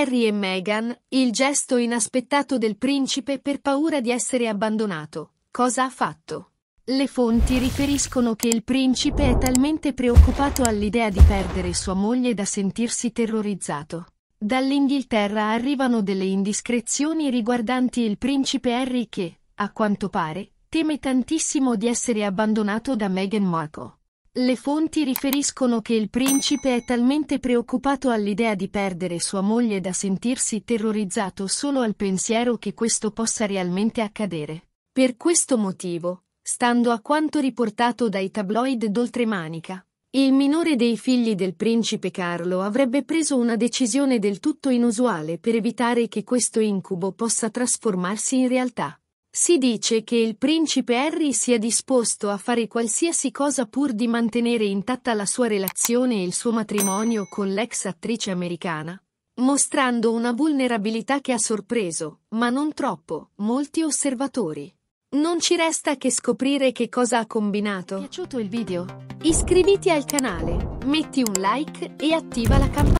Harry e Meghan, il gesto inaspettato del principe per paura di essere abbandonato. Cosa ha fatto? Le fonti riferiscono che il principe è talmente preoccupato all'idea di perdere sua moglie da sentirsi terrorizzato. Dall'Inghilterra arrivano delle indiscrezioni riguardanti il principe Harry che, a quanto pare, teme tantissimo di essere abbandonato da Meghan Markle. Le fonti riferiscono che il principe è talmente preoccupato all'idea di perdere sua moglie da sentirsi terrorizzato solo al pensiero che questo possa realmente accadere. Per questo motivo, stando a quanto riportato dai tabloid d'oltremanica, il minore dei figli del principe Carlo avrebbe preso una decisione del tutto inusuale per evitare che questo incubo possa trasformarsi in realtà. Si dice che il principe Harry sia disposto a fare qualsiasi cosa pur di mantenere intatta la sua relazione e il suo matrimonio con l'ex attrice americana, mostrando una vulnerabilità che ha sorpreso, ma non troppo, molti osservatori. Non ci resta che scoprire che cosa ha combinato. Ti è piaciuto il video? Iscriviti al canale, metti un like e attiva la campanella.